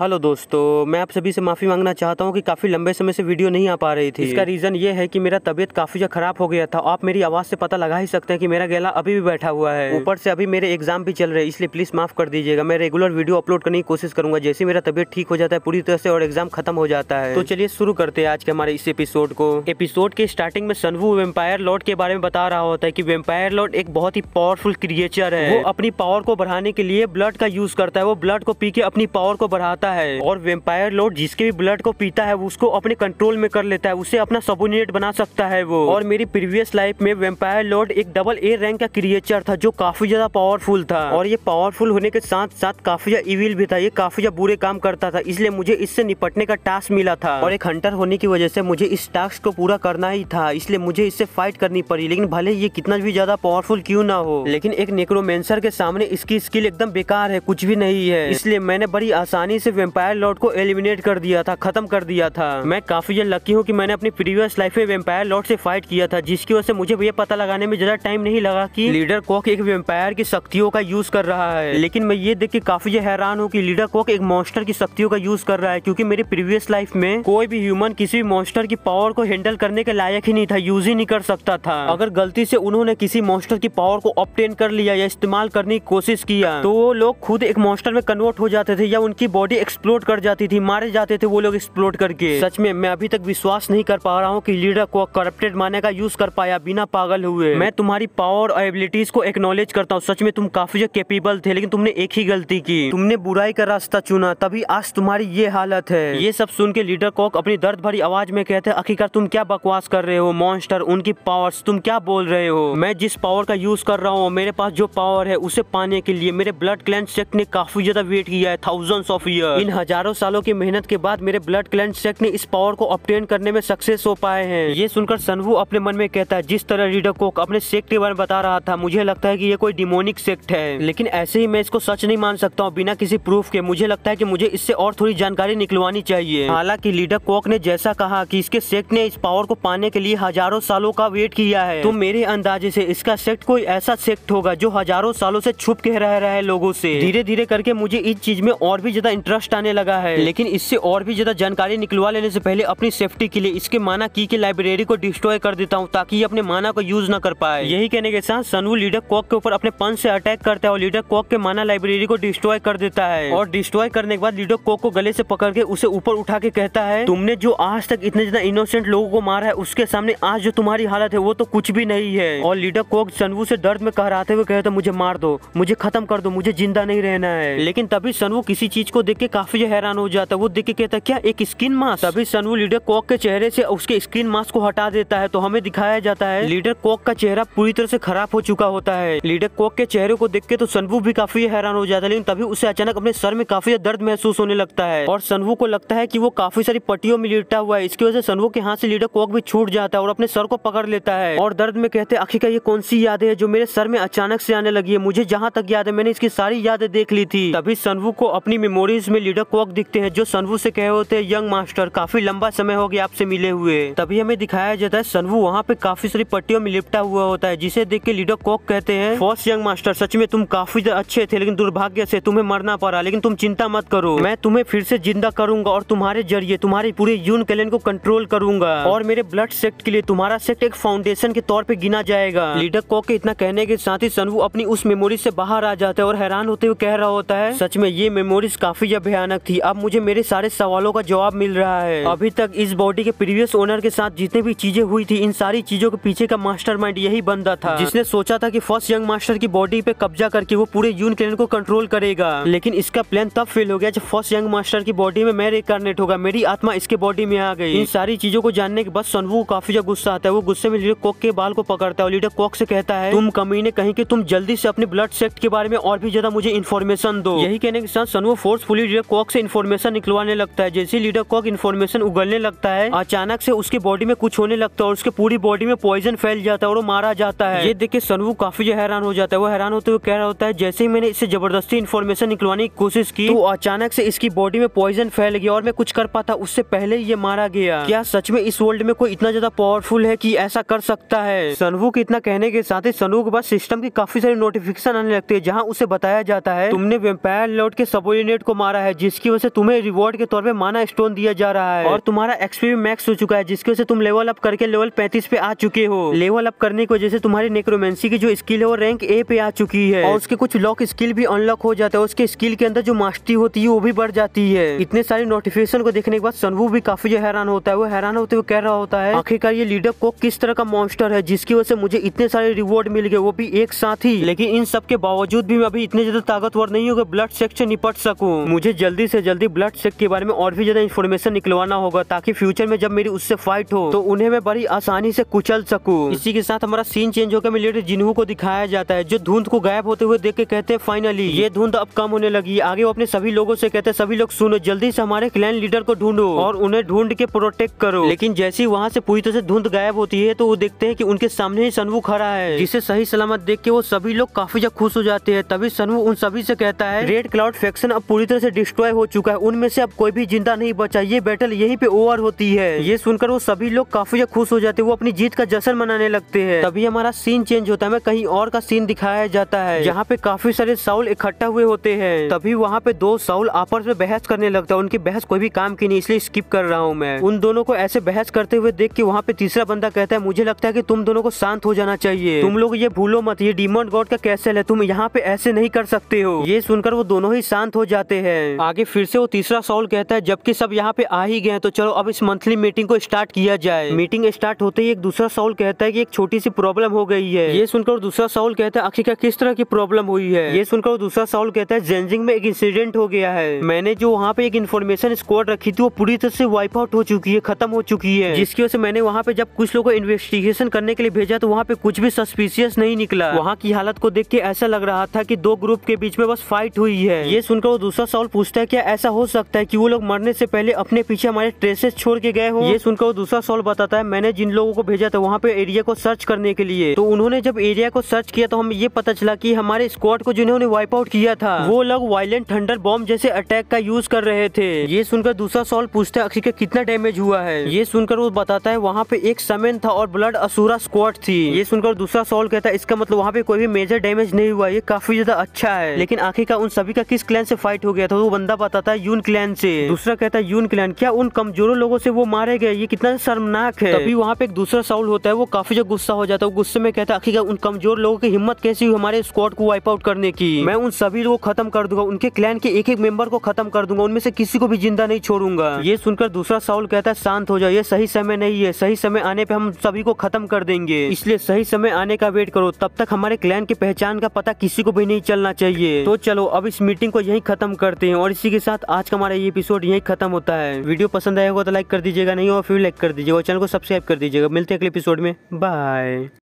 hello दोस्तों मैं आप सभी से माफ़ी मांगना चाहता हूँ कि काफ़ी लंबे समय से वीडियो नहीं आ पा रही थी इसका रीज़न ये है कि मेरा तबीयत काफ़ी ज़्यादा ख़राब हो गया था आप मेरी आवाज़ से पता लगा ही सकते हैं कि मेरा गला अभी भी बैठा हुआ है ऊपर से अभी मेरे एग्जाम भी चल रहे हैं इसलिए प्लीज़ माफ़ कर दीजिएगा मैं रेगुलर वीडियो अपलोड करने की कोशिश करूँगा जैसे मेरा तबियत ठीक हो जाता है पूरी तरह से और एग्जाम खत्म हो जाता है तो चलिए शुरू करते हैं आज के हमारे इस एपिसोड को एपिसोड के स्टार्टिंग में सनवू वेम्पायर लॉर्ड के बारे में बता रहा होता है कि वेम्पायर लॉर्ड एक बहुत ही पावरफुल क्रिएचर है वो अपनी पावर को बढ़ाने के लिए ब्लड का यूज़ करता है वो ब्लड को पी के अपनी पावर को बढ़ाता करता है और वेम्पायर लोड जिसके भी ब्लड को पीता है उसको अपने कंट्रोल में कर लेता है उसे अपना सबोर्डिनेट बना सकता है वो और मेरी प्रीवियस लाइफ में वेम्पायर लोड एक डबल ए रैंक का क्रिएचर था जो काफी ज्यादा पावरफुल था और ये पावरफुल होने के साथ साथ काफी ज्यादा इविल भी था ये काफी ज्यादा बुरे काम करता था इसलिए मुझे इससे निपटने का टास्क मिला था और एक हंटर होने की वजह से मुझे इस टास्क को पूरा करना ही था इसलिए मुझे इससे फाइट करनी पड़ी लेकिन भले ये कितना भी ज्यादा पावरफुल क्यों ना हो लेकिन एक नेक्रोमेंसर के सामने इसकी स्किल एकदम बेकार है कुछ भी नहीं है इसलिए मैंने बड़ी आसानी से वेम्पायर लॉर्ड को एलिमिनेट कर दिया था खत्म कर दिया था मैं काफी ज्यादा लकी हूँ की मैंने अपनी प्रीवियस लाइफ में वेम्पायर लॉर्ड से फाइट किया था जिसकी वजह से मुझे ये पता लगाने में ज्यादा टाइम नहीं लगा की लीडर कोक एक वेम्पायर की शक्तियों का यूज कर रहा है लेकिन मैं ये देख के काफी हैरान हूँ की लीडर कोक एक मॉन्स्टर की शक्तियों का यूज कर रहा है क्यूँकी मेरी प्रीवियस लाइफ में कोई भी ह्यूमन किसी मॉन्स्टर की पावर को हैंडल करने के लायक ही नहीं था यूज ही नहीं कर सकता था अगर गलती से उन्होंने किसी मॉन्स्टर की पावर को ऑप्टेन कर लिया या इस्तेमाल करने की कोशिश किया तो वो लोग खुद एक मॉन्स्टर में कन्वर्ट हो जाते थे या उनकी बॉडी एक्सप्लोड कर जाती थी मारे जाते थे वो लोग एक्सप्लोड करके सच में मैं अभी तक विश्वास नहीं कर पा रहा हूँ की लीडर को करप्टेड माने का यूज कर पाया बिना पागल हुए मैं तुम्हारी पावर और एबिलिटीज को एक्नोलेज करता हूँ सच में तुम काफी कैपेबल थे लेकिन तुमने एक ही गलती की तुमने बुराई का रास्ता चुना तभी आज तुम्हारी ये हालत है ये सब सुन के लीडर कॉक अपनी दर्द भरी आवाज में कहते हैं आखिरकार तुम क्या बकवास कर रहे हो मॉन्स्टर उनकी पावर्स तुम क्या बोल रहे हो मैं जिस पावर का यूज कर रहा हूँ मेरे पास जो पावर है उसे पाने के लिए मेरे ब्लड क्लैंड चेक ने काफी ज्यादा वेट किया है थाउजेंड ऑफ ईयर इन हजारों सालों की मेहनत के बाद मेरे ब्लड क्लैंड सेक्ट ने इस पावर को ऑप्टेन करने में सक्सेस हो पाए हैं ये सुनकर सनवू अपने मन में कहता है जिस तरह रीडर कोक अपने सेक्ट के बारे में बता रहा था मुझे लगता है की ये कोई डिमोनिक सेक्ट है लेकिन ऐसे ही मैं इसको सच नहीं मान सकता हूँ बिना किसी प्रूफ के मुझे लगता है की मुझे इससे और थोड़ी जानकारी निकलवानी चाहिए हालांकि लीडर कोक ने जैसा कहा की इसके सेक्ट ने इस पावर को पाने के लिए हजारों सालों का वेट किया है तो मेरे अंदाजे से इसका सेक्ट कोई ऐसा सेक्ट होगा जो हजारों सालों से छुप के रह रहा है लोगों से धीरे धीरे करके मुझे इस चीज में और भी ज्यादा इंटरेस्ट इंटरेस्ट आने लगा है लेकिन इससे और भी ज्यादा जानकारी निकलवा लेने से पहले अपनी सेफ्टी के लिए इसके माना की के लाइब्रेरी को डिस्ट्रॉय कर देता हूँ ताकि ये अपने माना को यूज न कर पाए यही कहने के साथ सनू लीडर कॉक के ऊपर अपने पंच से अटैक करता है और लीडर कॉक के माना लाइब्रेरी को डिस्ट्रॉय कर देता है और डिस्ट्रॉय करने के बाद लीडर कॉक को गले से पकड़ के उसे ऊपर उठा के कहता है तुमने जो आज तक इतने ज्यादा इनोसेंट लोगों को मारा है उसके सामने आज जो तुम्हारी हालत है वो तो कुछ भी नहीं है और लीडर कॉक सनवू से दर्द में कहराते हुए कहता मुझे मार दो मुझे खत्म कर दो मुझे जिंदा नहीं रहना है लेकिन तभी सनवू किसी चीज को देख के के काफी हैरान हो जाता है वो देख के कहता क्या एक स्किन मास्क तभी सनू लीडर कॉक के चेहरे से उसके स्किन मास्क को हटा देता है तो हमें दिखाया जाता है लीडर कॉक का चेहरा पूरी तरह से खराब हो चुका होता है लीडर कॉक के चेहरे को देख के तो सनवू भी काफी हैरान हो जाता है लेकिन तभी उसे अचानक अपने सर में काफी दर्द महसूस होने लगता है और सनवू को लगता है की वो काफी सारी पट्टियों में लिटा हुआ है इसकी वजह से सनवू के हाथ से लीडर कॉक भी छूट जाता है और अपने सर को पकड़ लेता है और दर्द में कहते आखिर का ये कौन सी यादें है जो मेरे सर में अचानक से आने लगी है मुझे जहाँ तक याद है मैंने इसकी सारी यादें देख ली थी तभी सनवू को अपनी मेमोरीज में में लीडर कोक दिखते हैं जो सनवू से कहे होते हैं यंग मास्टर काफी लंबा समय हो गया आपसे मिले हुए तभी हमें दिखाया जाता है सनवू वहाँ पे काफी सारी पट्टियों में लिपटा हुआ होता है जिसे देख के लीडर कॉक कहते हैं फॉर्स यंग मास्टर सच में तुम काफी अच्छे थे लेकिन दुर्भाग्य से तुम्हें मरना पड़ा लेकिन तुम चिंता मत करो मैं तुम्हें फिर से जिंदा करूंगा और तुम्हारे जरिए तुम्हारे पूरे यून कैलेंड को कंट्रोल करूंगा और मेरे ब्लड सेक्ट के लिए तुम्हारा सेक्ट एक फाउंडेशन के तौर पर गिना जाएगा लीडर कॉक के इतना कहने के साथ ही सनवू अपनी उस मेमोरी से बाहर आ जाता है और हैरान होते हुए कह रहा होता है सच में ये मेमोरीज काफी जब भयानक थी अब मुझे मेरे सारे सवालों का जवाब मिल रहा है अभी तक इस बॉडी के प्रीवियस ओनर के साथ जितनी भी चीजें हुई थी इन सारी चीजों के पीछे का मास्टर यही बंदा था जिसने सोचा था की फर्स्ट यंग मास्टर की बॉडी पे कब्जा करके वो पूरे यून क्लैन को कंट्रोल करेगा लेकिन इसका प्लान तब फेल हो गया जब फर्स्ट यंग मास्टर की बॉडी में मैं रिकारनेट होगा मेरी आत्मा इसके बॉडी में आ गई इन सारी चीजों को जानने के बाद सनवू काफी ज्यादा गुस्सा आता है वो गुस्से में लीडर कोक के बाल को पकड़ता है और लीडर कोक से कहता है तुम कमी ने कहीं कि तुम जल्दी से अपने ब्लड सेक्ट के बारे में और भी ज्यादा मुझे इन्फॉर्मेशन दो यही कहने के साथ सनवू फोर्सफुली लीडर कॉक से इन्फॉर्मेशन निकलवाने लगता है जैसे लीडर कॉक इन्फॉर्मेशन उगलने लगता है अचानक से उसके बॉडी में कुछ होने लगता है और उसके पूरी बॉडी में पॉइजन फैल जाता है और वो मारा जाता है ये देखिए सनवू काफी जो हैरान हो जाता है वो हैरान होते हुए कह रहा होता है जैसे ही मैंने इससे जबरदस्ती इन्फॉर्मेशन निकलवाने की कोशिश की तो अचानक से इसकी बॉडी में पॉइजन फैल गया और मैं कुछ कर पाता उससे पहले ये मारा गया क्या सच में इस वर्ल्ड में कोई इतना ज्यादा पावरफुल है की ऐसा कर सकता है सनवू के इतना कहने के साथ ही सनवू के पास सिस्टम की काफी सारी नोटिफिकेशन आने लगती है जहाँ उसे बताया जाता है तुमने वेम्पायर लॉर्ड के सबोर्डिनेट को मारा है है जिसकी वजह से तुम्हें रिवॉर्ड के तौर पर माना स्टोन दिया जा रहा है और तुम्हारा एक्सपी भी मैक्स हो चुका है जिसकी वजह से तुम लेवल अप करके लेवल पैंतीस पे आ चुके हो लेवल अप करने की वजह से तुम्हारी नेक्रोमेंसी की जो स्किल है वो रैंक ए पे आ चुकी है और उसके कुछ लॉक स्किल भी अनलॉक हो जाता है उसके स्किल के अंदर जो मास्टरी होती है वो भी बढ़ जाती है इतने सारे नोटिफिकेशन को देखने के बाद सनवू भी काफी जो हैरान होता है वो हैरान होते हुए कह रहा होता है आखिरकार ये लीडर को किस तरह का मॉन्स्टर है जिसकी वजह से मुझे इतने सारे रिवॉर्ड मिल गए वो भी एक साथ ही लेकिन इन सब के बावजूद भी मैं अभी इतने ज्यादा ताकतवर नहीं हूँ ब्लड सेक्शन निपट सकूँ मुझे जल्दी से जल्दी ब्लड शेक के बारे में और भी ज्यादा इन्फॉर्मेशन निकलवाना होगा ताकि फ्यूचर में जब मेरी उससे फाइट हो तो उन्हें मैं बड़ी आसानी से कुचल सकूं इसी के साथ हमारा सीन चेंज होकर मिलेटर जिन्हू को दिखाया जाता है जो धुंध को गायब होते हुए देख के कहते हैं फाइनली ये धुंध अब कम होने लगी आगे वो अपने सभी लोगों से कहते हैं सभी लोग सुनो जल्दी से हमारे क्लैन लीडर को ढूंढो और उन्हें ढूंढ के प्रोटेक्ट करो लेकिन जैसे ही वहाँ से पूरी तरह से धुंध गायब होती है तो वो देखते हैं कि उनके सामने ही सनवू खड़ा है जिसे सही सलामत देख के वो सभी लोग काफी ज्यादा खुश हो जाते हैं तभी सनवू उन सभी से कहता है रेड क्लाउड फैक्शन अब पूरी तरह से डिस्ट्रॉय हो चुका है उनमें से अब कोई भी जिंदा नहीं बचा ये बैटल यहीं पे ओवर होती है ये सुनकर वो सभी लोग काफी खुश हो जाते हैं वो अपनी जीत का जश्न मनाने लगते हैं तभी हमारा सीन चेंज होता है कहीं और का सीन दिखाया जाता है यहाँ पे काफी सारे साउल इकट्ठा हुए होते हैं तभी वहाँ पे दो साउल आपस में बहस करने लगता है उनकी बहस कोई भी काम की नहीं इसलिए स्किप कर रहा हूँ मैं उन दोनों को ऐसे बहस करते हुए देख के वहाँ पे तीसरा बंदा कहता है मुझे लगता है की तुम दोनों को शांत हो जाना चाहिए तुम लोग ये भूलो मत ये डिमोट गॉड का कैसल है तुम यहाँ पे ऐसे नहीं कर सकते हो ये सुनकर वो दोनों ही शांत हो जाते हैं आगे फिर से वो तीसरा सॉल कहता है जबकि सब यहाँ पे आ ही गए तो चलो अब इस मंथली मीटिंग को स्टार्ट किया जाए मीटिंग स्टार्ट होते ही एक दूसरा सॉल कहता है की एक छोटी सी प्रॉब्लम हो गई है ये सुनकर दूसरा सॉल कहता है आखिरकार किस तरह की प्रॉब्लम हुई है ये सुनकर दूसरा सॉल कहता है जेंजिंग में एक इंसिडेंट हो गया है मैंने जो वहाँ पे एक इन्फॉर्मेशन स्क्वाड रखी थी वो पूरी तरह से वाइप आउट हो चुकी है खत्म हो चुकी है जिसकी वजह से मैंने वहाँ पे जब कुछ लोगों को इन्वेस्टिगेशन करने के लिए भेजा तो वहाँ पे कुछ भी सस्पिशियस नहीं निकला वहाँ की हालत को देख के ऐसा लग रहा था की दो ग्रुप के बीच में बस फाइट हुई है ये सुनकर वो दूसरा सॉल पूछता है क्या ऐसा हो सकता है कि वो लोग मरने से पहले अपने पीछे हमारे ट्रेसेस छोड़ के गए हो ये सुनकर वो दूसरा सॉल्व बताता है मैंने जिन लोगों को भेजा था वहाँ पे एरिया को सर्च करने के लिए तो उन्होंने जब एरिया को सर्च किया तो हमें ये पता चला की हमारे स्क्वाड को जिन्होंने वाइप आउट किया था वो लोग वायलेंट थंडर बॉम्ब जैसे अटैक का यूज कर रहे थे ये सुनकर दूसरा सॉल्व पूछता है आखिर का कितना डैमेज हुआ है ये सुनकर वो बताता है वहाँ पे एक समेन था और ब्लड असूरा स्क्वाड थी ये सुनकर दूसरा सॉल्व कहता है इसका मतलब वहाँ पे कोई भी मेजर डैमेज नहीं हुआ ये काफी ज्यादा अच्छा है लेकिन आखिर का उन सभी का किस क्लैन से फाइट हो गया था तो बंदा बताता है यून क्लैन से दूसरा कहता है यून क्लैन क्या उन कमजोरों लोगों से वो मारे गए ये कितना शर्मनाक है तभी वहाँ पे एक दूसरा साउल होता है वो काफी जो गुस्सा हो जाता है गुस्से में कहता है उन कमजोर लोगों की हिम्मत कैसी हुई हमारे स्क्वाड को वाइप आउट करने की मैं उन सभी को खत्म कर दूंगा उनके क्लैन के एक एक मेंबर को खत्म कर दूंगा उनमें से किसी को भी जिंदा नहीं छोड़ूंगा ये सुनकर दूसरा साउल कहता है शांत हो जाओ ये सही समय नहीं है सही समय आने पे हम सभी को खत्म कर देंगे इसलिए सही समय आने का वेट करो तब तक हमारे क्लैन की पहचान का पता किसी को भी नहीं चलना चाहिए तो चलो अब इस मीटिंग को यही खत्म करते हैं और इसी के साथ आज का हमारा ये एपिसोड यही खत्म होता है वीडियो पसंद आएगा तो लाइक कर दीजिएगा नहीं और फिर लाइक कर दीजिएगा और चैनल को सब्सक्राइब कर दीजिएगा मिलते हैं अगले एपिसोड में बाय